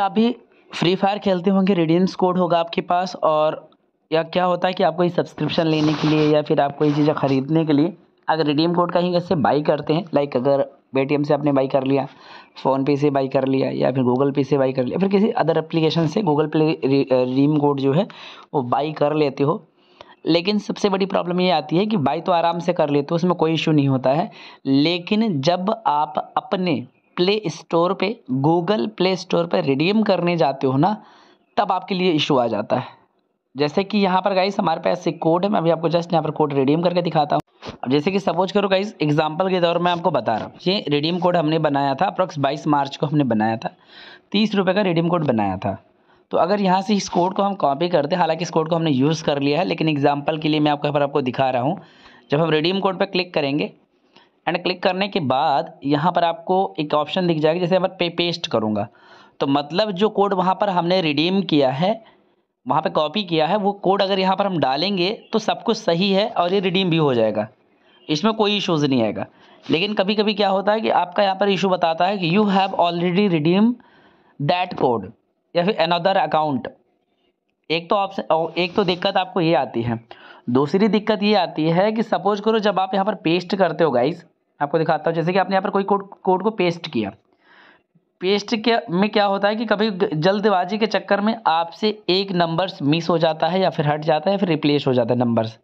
आप भी free fire खेलते होंगे रिडीम्स कोड होगा आपके पास और या क्या होता है कि आपको ये सब्सक्रिप्शन लेने के लिए या फिर आपको ये चीज़ें ख़रीदने के लिए अगर रिडीम कोड कहीं कैसे बाई करते हैं लाइक अगर पेटीएम से आपने बाई कर लिया फ़ोन पे से बाई कर लिया या फिर गूगल पे से बाई कर लिया फिर किसी अदर एप्लीकेशन से गूगल पे रिडीम कोड जो है वो बाई कर लेते हो लेकिन सबसे बड़ी प्रॉब्लम ये आती है कि बाई तो आराम से कर लेते हो उसमें कोई इशू नहीं होता है लेकिन जब आप अपने प्ले स्टोर पे गूगल प्ले स्टोर पे रिडीम करने जाते हो ना तब आपके लिए इशू आ जाता है जैसे कि यहाँ पर गाइस हमारे पास एक कोड है मैं अभी आपको जस्ट यहाँ पर कोड रिडीम करके दिखाता हूँ अब जैसे कि सपोज करो गाइस एग्जांपल के दौर में आपको बता रहा हूँ ये रिडीम कोड हमने बनाया था अप्रॉक्स बाईस मार्च को हमने बनाया था तीस रुपये का रिडीम कोड बनाया था तो अगर यहाँ से इस कोड को हम कॉपी करते हैं इस कोड को हमने यूज़ कर लिया है लेकिन एग्जाम्पल के लिए मैं आपको यहाँ पर आपको दिखा रहा हूँ जब हम रिडीम कोड पर क्लिक करेंगे एंड क्लिक करने के बाद यहाँ पर आपको एक ऑप्शन दिख जाएगा जैसे मैं पे पेस्ट करूँगा तो मतलब जो कोड वहाँ पर हमने रिडीम किया है वहाँ पे कॉपी किया है वो कोड अगर यहाँ पर हम डालेंगे तो सब कुछ सही है और ये रिडीम भी हो जाएगा इसमें कोई इशूज़ नहीं आएगा लेकिन कभी कभी क्या होता है कि आपका यहाँ पर इशू बताता है कि you have already redeem that code या फिर अनदर अकाउंट एक तो ऑप्शन एक तो दिक्कत आपको ये आती है दूसरी दिक्कत ये आती है कि सपोज करो जब आप यहाँ पर पेस्ट करते हो गाइज़ आपको दिखाता हूँ जैसे कि आपने यहाँ पर कोई कोड कोड को पेस्ट किया पेस्ट के में क्या होता है कि कभी जल्दबाजी के चक्कर में आपसे एक नंबर्स मिस हो जाता है या फिर हट जाता है या फिर रिप्लेस हो जाता है नंबर्स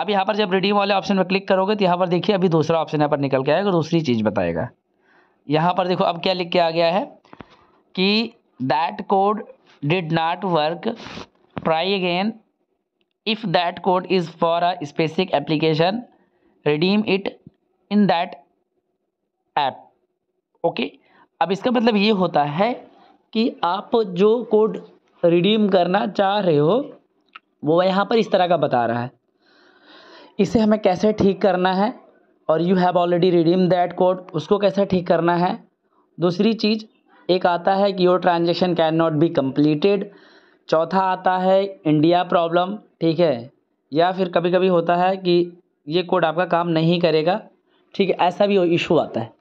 अब यहाँ पर जब रिडीम वाले ऑप्शन पर क्लिक करोगे तो यहाँ पर देखिए अभी दूसरा ऑप्शन यहाँ पर निकल के आएगा दूसरी चीज़ बताएगा यहाँ पर देखो अब क्या लिख के आ गया है कि that code did not work try again if that code is for a specific application redeem it in that app okay अब इसका मतलब ये होता है कि आप जो कोड रिडीम करना चाह रहे हो वो यहाँ पर इस तरह का बता रहा है इसे हमें कैसे ठीक करना है और you have already redeem that code उसको कैसे ठीक करना है दूसरी चीज़ एक आता है कि your transaction can not be completed चौथा आता है इंडिया प्रॉब्लम ठीक है या फिर कभी कभी होता है कि ये कोड आपका काम नहीं करेगा ठीक है ऐसा भी इशू आता है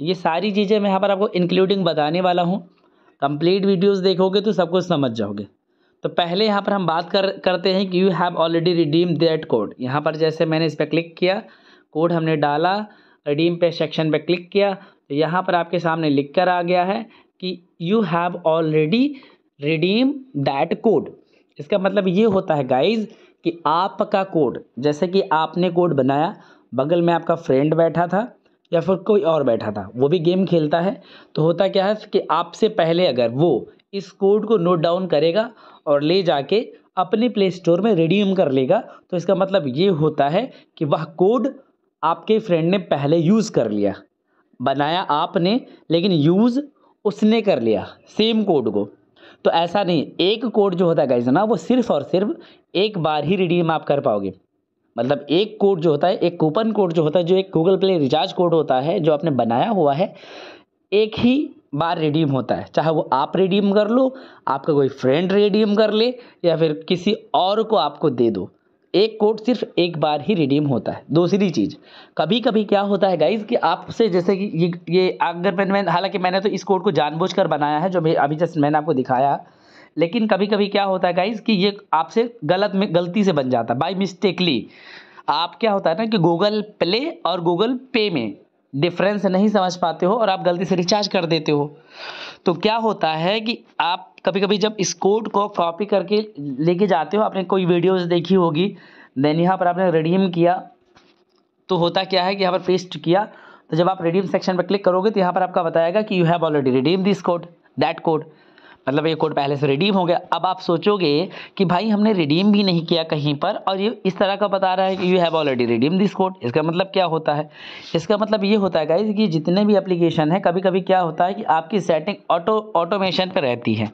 ये सारी चीज़ें मैं यहाँ पर आपको इंक्लूडिंग बताने वाला हूँ कंप्लीट वीडियोस देखोगे तो सब कुछ समझ जाओगे तो पहले यहाँ पर हम बात कर करते हैं कि you have already redeem that code यहाँ पर जैसे मैंने इस पर क्लिक किया कोड हमने डाला रिडीम पे सेक्शन पे क्लिक किया तो यहाँ पर आपके सामने लिख कर आ गया है कि you have already redeem that code इसका मतलब ये होता है गाइज कि आपका कोड जैसे कि आपने कोड बनाया बगल में आपका फ्रेंड बैठा था या फिर कोई और बैठा था वो भी गेम खेलता है तो होता क्या है कि आपसे पहले अगर वो इस कोड को नोट डाउन करेगा और ले जाके अपने प्ले स्टोर में रिडीम कर लेगा तो इसका मतलब ये होता है कि वह कोड आपके फ्रेंड ने पहले यूज़ कर लिया बनाया आपने लेकिन यूज़ उसने कर लिया सेम कोड को तो ऐसा नहीं एक कोड जो होता है गाइज ना वो सिर्फ़ और सिर्फ एक बार ही रिडीम आप कर पाओगे मतलब एक कोड जो होता है एक कूपन कोड जो होता है जो एक गूगल प्ले रिचार्ज कोड होता है जो आपने बनाया हुआ है एक ही बार रिडीम होता है चाहे वो आप रिडीम कर लो आपका कोई फ्रेंड रिडीम कर ले या फिर किसी और को आपको दे दो एक कोड सिर्फ एक बार ही रिडीम होता है दूसरी चीज़ कभी कभी क्या होता है गाइज कि आपसे जैसे कि ये ये अगर मैंने हालांकि मैंने तो इस कोड को जानबूझकर बनाया है जो अभी जस्ट मैंने आपको दिखाया लेकिन कभी कभी क्या होता है गाइज कि ये आपसे गलत में गलती से बन जाता है बाई मिस्टेकली आप क्या होता है ना कि गूगल प्ले और गूगल पे में डिफरेंस नहीं समझ पाते हो और आप गलती से रिचार्ज कर देते हो तो क्या होता है कि आप कभी कभी जब इस कोड को कॉपी करके लेके जाते हो आपने कोई वीडियोस देखी होगी देन यहाँ पर आपने रिडीम किया तो होता क्या है कि यहाँ पर पेस्ट किया तो जब आप रिडीम सेक्शन पर क्लिक करोगे तो यहाँ पर आपका बताएगा कि you have already redeem this code that code मतलब ये कोड पहले से रिडीम हो गया अब आप सोचोगे कि भाई हमने रिडीम भी नहीं किया कहीं पर और ये इस तरह का बता रहा है कि you have already redeem this code इसका मतलब क्या होता है इसका मतलब ये होता है गाइज कि जितने भी एप्लीकेशन है कभी कभी क्या होता है कि आपकी सेटिंग ऑटो ऑटोमेशन पर रहती है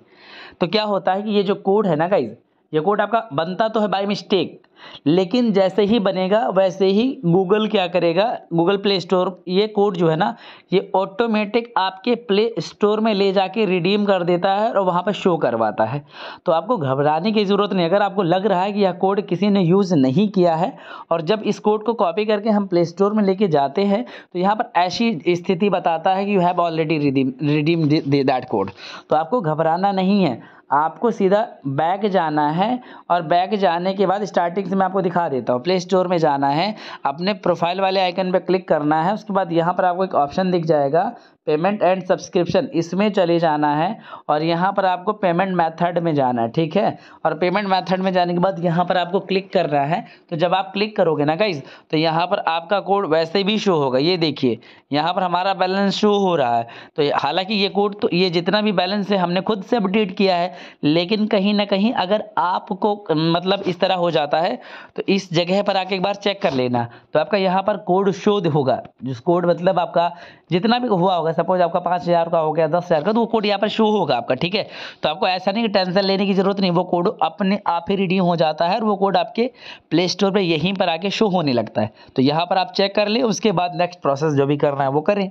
तो क्या होता है कि ये जो कोड है ना गाइज़ ये कोड आपका बनता तो है बाय मिस्टेक लेकिन जैसे ही बनेगा वैसे ही गूगल क्या करेगा गूगल प्ले स्टोर ये कोड जो है ना ये ऑटोमेटिक आपके प्ले स्टोर में ले जाके रिडीम कर देता है और वहाँ पर शो करवाता है तो आपको घबराने की ज़रूरत नहीं अगर आपको लग रहा है कि यह कोड किसी ने यूज़ नहीं किया है और जब इस कोड को कॉपी करके हम प्ले स्टोर में लेके जाते हैं तो यहाँ पर ऐसी स्थिति बताता है कि you have already redeem redeem that code तो आपको घबराना नहीं है आपको सीधा बैक जाना है और बैक जाने के बाद स्टार्टिंग से मैं आपको दिखा देता हूँ प्ले स्टोर में जाना है अपने प्रोफाइल वाले आइकन पर क्लिक करना है उसके बाद यहाँ पर आपको एक ऑप्शन दिख जाएगा पेमेंट एंड सब्सक्रिप्शन इसमें चले जाना है और यहाँ पर आपको पेमेंट मेथड में जाना है ठीक है और पेमेंट मेथड में जाने के बाद यहाँ पर आपको क्लिक करना है तो जब आप क्लिक करोगे ना गाइज तो यहाँ पर आपका कोड वैसे भी शो होगा ये देखिए यहाँ पर हमारा बैलेंस शो हो रहा है तो हालांकि ये कोड तो ये जितना भी बैलेंस है हमने खुद से अपडेट किया है लेकिन कहीं ना कहीं अगर आपको मतलब इस तरह हो जाता है तो इस जगह पर आके एक बार चेक कर लेना तो आपका यहाँ पर कोड शोध होगा जिस कोड मतलब आपका जितना भी हुआ होगा सपोज आपका पाँच हज़ार का हो गया दस हज़ार का तो वो कोड यहाँ पर शो होगा आपका ठीक है तो आपको ऐसा नहीं कि टेंशन लेने की ज़रूरत नहीं वो कोड अपने आप ही रिडीम हो जाता है और वो कोड आपके प्ले स्टोर पर यहीं पर आके शो होने लगता है तो यहाँ पर आप चेक कर लें उसके बाद नेक्स्ट प्रोसेस जो भी करना है वो करें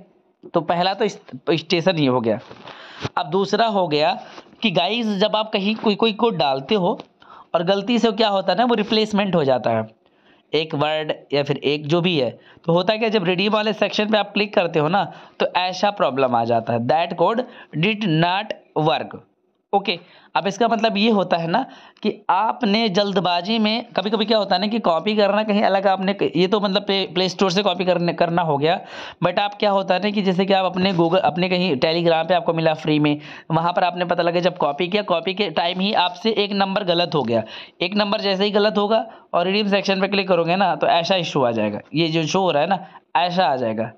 तो पहला तो स्टेशन ये हो गया अब दूसरा हो गया कि गाइस जब आप कहीं कोई कोई कोड डालते हो और गलती से क्या होता है ना वो रिप्लेसमेंट हो जाता है एक वर्ड या फिर एक जो भी है तो होता है क्या जब रिडीम वाले सेक्शन पे आप क्लिक करते हो ना तो ऐसा प्रॉब्लम आ जाता है that code did not work okay अब इसका मतलब ये होता है ना कि आपने जल्दबाजी में कभी कभी क्या होता है ना कि कॉपी करना कहीं अलग आपने ये तो मतलब प्ले प्ले स्टोर से कॉपी करने करना हो गया बट आप क्या होता है ना कि जैसे कि आप अपने गूगल अपने कहीं टेलीग्राम पे आपको मिला फ्री में वहाँ पर आपने पता लगा जब कॉपी किया कॉपी के टाइम ही आपसे एक नंबर गलत हो गया एक नंबर जैसे ही गलत होगा और रिडीम सेक्शन पर क्लिक करोगे ना तो ऐसा इशू आ जाएगा ये जो शो हो रहा है ना ऐसा आ जाएगा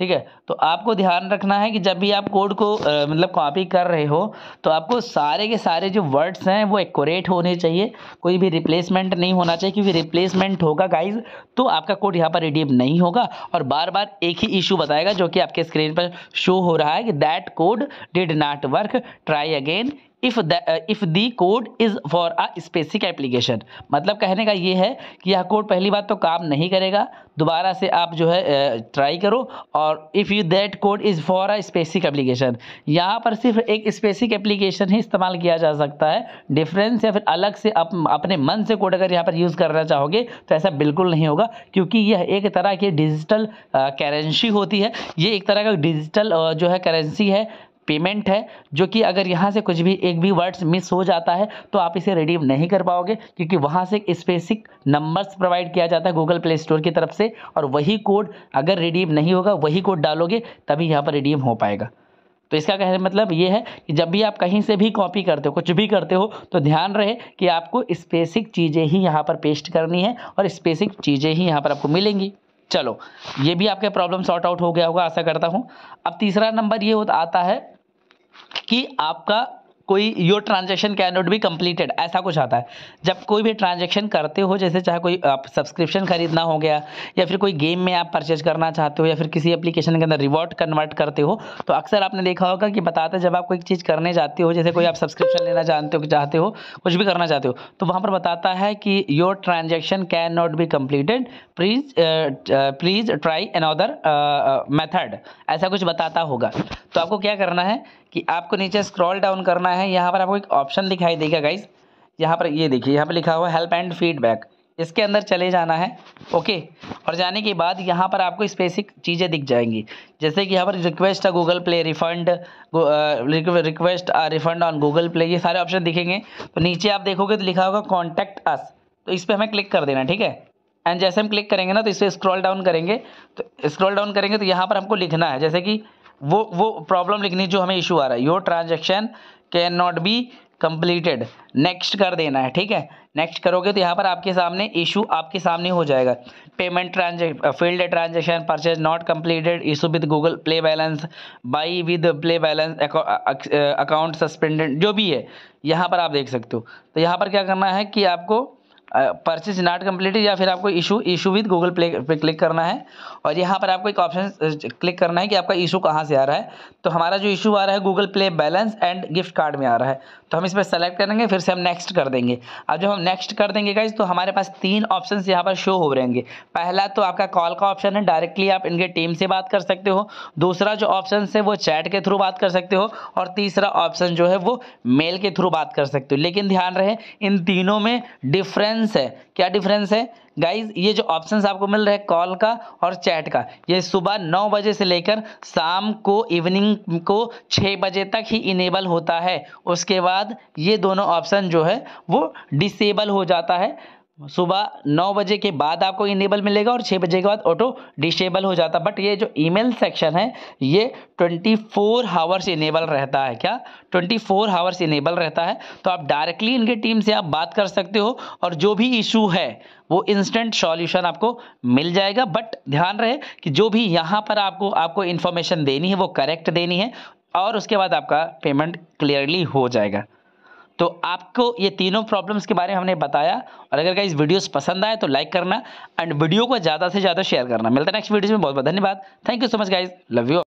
ठीक है तो आपको ध्यान रखना है कि जब भी आप कोड को आ, मतलब कॉपी कर रहे हो तो आपको सारे के सारे जो वर्ड्स हैं वो एक्यूरेट होने चाहिए कोई भी रिप्लेसमेंट नहीं होना चाहिए क्योंकि रिप्लेसमेंट होगा गाइज तो आपका कोड यहाँ पर रिडीम नहीं होगा और बार बार एक ही इशू बताएगा जो कि आपके स्क्रीन पर शो हो रहा है कि that code did not work try again if the if the code is for a specific application मतलब कहने का ये है कि यह कोड पहली बात तो काम नहीं करेगा दोबारा से आप जो है ट्राई uh, करो और if you that code is for a specific application यहाँ पर सिर्फ एक स्पेसिक एप्लीकेशन ही इस्तेमाल किया जा सकता है डिफरेंस या फिर अलग से अप, अपने मन से कोड अगर यहाँ पर यूज़ करना चाहोगे तो ऐसा बिल्कुल नहीं होगा क्योंकि यह एक तरह की डिजिटल करेंसी uh, होती है ये एक तरह का डिजिटल uh, जो है करेंसी है पेमेंट है जो कि अगर यहाँ से कुछ भी एक भी वर्ड्स मिस हो जाता है तो आप इसे रिडीम नहीं कर पाओगे क्योंकि वहाँ से स्पेसिक नंबर्स प्रोवाइड किया जाता है गूगल प्ले स्टोर की तरफ से और वही कोड अगर रिडीम नहीं होगा वही कोड डालोगे तभी यहाँ पर रिडीम हो पाएगा तो इसका कहने मतलब ये है कि जब भी आप कहीं से भी कॉपी करते हो कुछ भी करते हो तो ध्यान रहे कि आपको स्पेसिक चीज़ें ही यहाँ पर पेस्ट करनी है और स्पेसिक चीज़ें ही यहाँ पर आपको मिलेंगी चलो ये भी आपके प्रॉब्लम सॉर्ट आउट हो गया होगा आशा करता हूँ अब तीसरा नंबर ये आता है कि आपका कोई your transaction can not be completed ऐसा कुछ आता है जब कोई भी ट्रांजेक्शन करते हो जैसे चाहे कोई आप सब्सक्रिप्शन खरीदना हो गया या फिर कोई गेम में आप परचेज करना चाहते हो या फिर किसी एप्लीकेशन के अंदर रिवॉर्ड कन्वर्ट करते हो तो अक्सर आपने देखा होगा कि बताते जब आप कोई चीज़ करने जाते हो जैसे कोई आप सब्सक्रिप्शन लेना चाहते हो चाहते हो कुछ भी करना चाहते हो तो वहाँ पर बताता है कि your transaction can not be completed please please try other method ऐसा कुछ बताता होगा तो आपको क्या करना है कि आपको नीचे स्क्रॉल डाउन करना है है यहाँ पर आपको एक ऑप्शन दिखाई देगा गाइज यहाँ पर ये देखिए यहाँ पर लिखा हुआ हेल्प एंड फीडबैक इसके अंदर चले जाना है ओके और जाने के बाद यहाँ पर आपको स्पेसिक चीज़ें दिख जाएंगी जैसे कि यहाँ पर रिक्वेस्ट है Google play refund request refund on Google play ये सारे ऑप्शन दिखेंगे तो नीचे आप देखोगे तो लिखा होगा कॉन्टैक्ट अस तो इस पर हमें क्लिक कर देना ठीक है एंड जैसे हम क्लिक करेंगे ना तो इस पर स्क्रॉल डाउन करेंगे तो स्क्रॉल डाउन करेंगे तो यहाँ पर हमको लिखना है जैसे कि वो वो प्रॉब्लम लिखनी जो हमें इशू आ रहा है your transaction can not be completed next कर देना है ठीक है नेक्स्ट करोगे तो यहाँ पर आपके सामने इशू आपके सामने हो जाएगा पेमेंट ट्रांजे failed transaction purchase not completed issue with Google play balance by with play balance account suspended जो भी है यहाँ पर आप देख सकते हो तो यहाँ पर क्या करना है कि आपको परचेज नॉट कम्प्लीटेड या फिर आपको issue issue with Google play पे क्लिक करना है और यहाँ पर आपको एक ऑप्शन क्लिक करना है कि आपका इशू कहाँ से आ रहा है तो हमारा जो इशू आ रहा है Google play balance and gift card में आ रहा है तो हम इस पर सेलेक्ट करेंगे फिर से हम नेक्स्ट कर देंगे अब जब हम नेक्स्ट कर देंगे गाइज तो हमारे पास तीन ऑप्शन यहाँ पर शो हो रहेंगे पहला तो आपका कॉल का ऑप्शन है डायरेक्टली आप इनके टीम से बात कर सकते हो दूसरा जो ऑप्शन है वो चैट के थ्रू बात कर सकते हो और तीसरा ऑप्शन जो है वो मेल के थ्रू बात कर सकते हो लेकिन ध्यान रहे इन तीनों में डिफरेंस डिफरेंस है क्या डिफरेंस है गाइज ये जो ऑप्शंस आपको मिल रहे हैं कॉल का और चैट का ये सुबह नौ बजे से लेकर शाम को इवनिंग को छः बजे तक ही इनेबल होता है उसके बाद ये दोनों ऑप्शन जो है वो डिसेबल हो जाता है सुबह नौ बजे के बाद आपको इनेबल मिलेगा और छः बजे के बाद ऑटो डिसेबल हो जाता है बट ये जो ईमेल सेक्शन है ये ट्वेंटी फोर हावर्स इनेबल रहता है क्या ट्वेंटी फोर हावर्स इनेबल रहता है तो आप डायरेक्टली इनके टीम से आप बात कर सकते हो और जो भी इशू है वो इंस्टेंट सॉल्यूशन आपको मिल जाएगा बट ध्यान रहे कि जो भी यहाँ पर आपको आपको इन्फॉर्मेशन देनी है वो करेक्ट देनी है और उसके बाद आपका पेमेंट क्लियरली हो जाएगा तो आपको ये तीनों प्रॉब्लम्स के बारे में हमने बताया और अगर का इस वीडियोस पसंद आए तो लाइक करना एंड वीडियो को ज़्यादा से ज़्यादा शेयर करना मिलता है नेक्स्ट वीडियो में बहुत बहुत धन्यवाद thank you so much guys love you